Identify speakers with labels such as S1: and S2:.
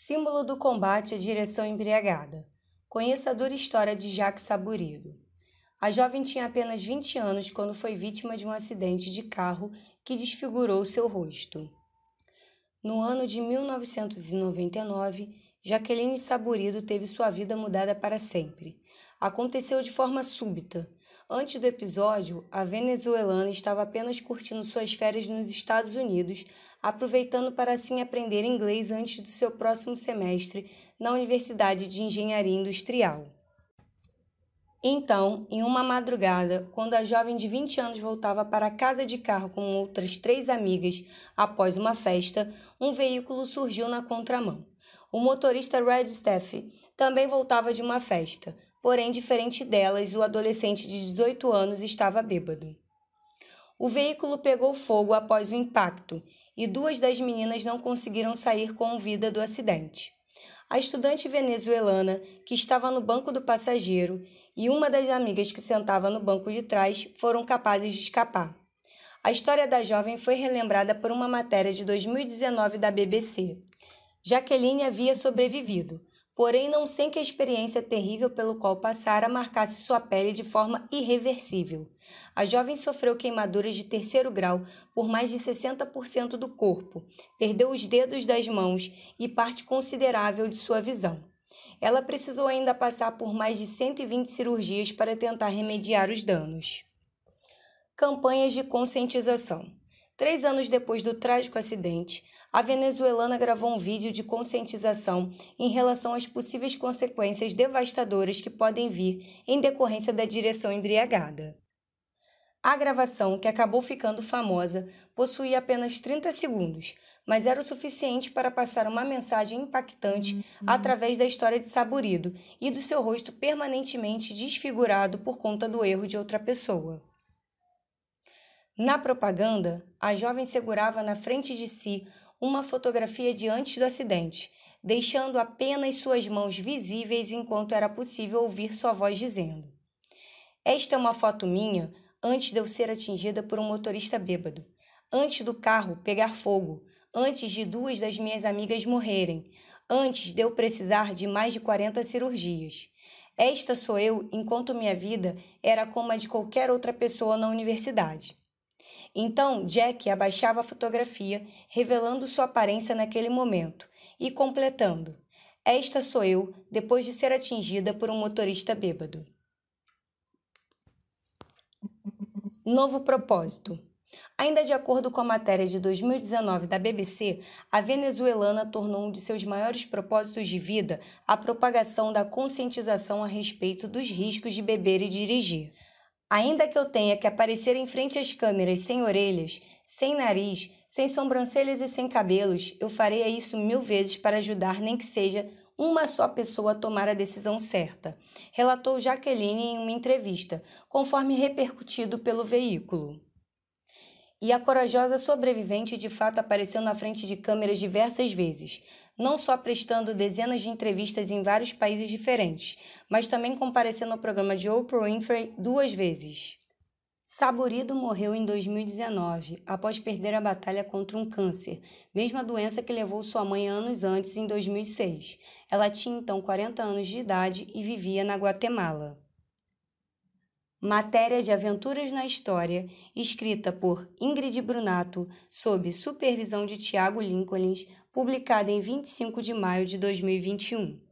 S1: Símbolo do combate à direção embriagada. Conheça a dura história de Jacques Saburido. A jovem tinha apenas 20 anos quando foi vítima de um acidente de carro que desfigurou seu rosto. No ano de 1999, Jaqueline Saburido teve sua vida mudada para sempre. Aconteceu de forma súbita, Antes do episódio, a venezuelana estava apenas curtindo suas férias nos Estados Unidos, aproveitando para assim aprender inglês antes do seu próximo semestre na Universidade de Engenharia Industrial. Então, em uma madrugada, quando a jovem de 20 anos voltava para casa de carro com outras três amigas após uma festa, um veículo surgiu na contramão. O motorista Red Steph também voltava de uma festa porém, diferente delas, o adolescente de 18 anos estava bêbado. O veículo pegou fogo após o impacto e duas das meninas não conseguiram sair com vida do acidente. A estudante venezuelana, que estava no banco do passageiro, e uma das amigas que sentava no banco de trás foram capazes de escapar. A história da jovem foi relembrada por uma matéria de 2019 da BBC. Jaqueline havia sobrevivido, porém não sem que a experiência terrível pelo qual passara marcasse sua pele de forma irreversível. A jovem sofreu queimaduras de terceiro grau por mais de 60% do corpo, perdeu os dedos das mãos e parte considerável de sua visão. Ela precisou ainda passar por mais de 120 cirurgias para tentar remediar os danos. Campanhas de conscientização. Três anos depois do trágico acidente, a venezuelana gravou um vídeo de conscientização em relação às possíveis consequências devastadoras que podem vir em decorrência da direção embriagada. A gravação, que acabou ficando famosa, possuía apenas 30 segundos, mas era o suficiente para passar uma mensagem impactante uhum. através da história de Saburido e do seu rosto permanentemente desfigurado por conta do erro de outra pessoa. Na propaganda, a jovem segurava na frente de si uma fotografia de antes do acidente, deixando apenas suas mãos visíveis enquanto era possível ouvir sua voz dizendo: Esta é uma foto minha antes de eu ser atingida por um motorista bêbado, antes do carro pegar fogo, antes de duas das minhas amigas morrerem, antes de eu precisar de mais de 40 cirurgias. Esta sou eu enquanto minha vida era como a de qualquer outra pessoa na universidade. Então Jack abaixava a fotografia, revelando sua aparência naquele momento, e completando: Esta sou eu depois de ser atingida por um motorista bêbado. Novo propósito. Ainda de acordo com a matéria de 2019 da BBC, a venezuelana tornou um de seus maiores propósitos de vida a propagação da conscientização a respeito dos riscos de beber e dirigir. Ainda que eu tenha que aparecer em frente às câmeras sem orelhas, sem nariz, sem sobrancelhas e sem cabelos, eu farei isso mil vezes para ajudar, nem que seja uma só pessoa a tomar a decisão certa, relatou Jaqueline em uma entrevista, conforme repercutido pelo veículo. E a corajosa sobrevivente de fato apareceu na frente de câmeras diversas vezes, não só prestando dezenas de entrevistas em vários países diferentes, mas também comparecendo ao programa de Oprah Winfrey duas vezes. Saburido morreu em 2019, após perder a batalha contra um câncer, mesma doença que levou sua mãe anos antes, em 2006. Ela tinha então 40 anos de idade e vivia na Guatemala. Matéria de Aventuras na História, escrita por Ingrid Brunato, sob supervisão de Tiago Lincolns, publicada em 25 de maio de 2021.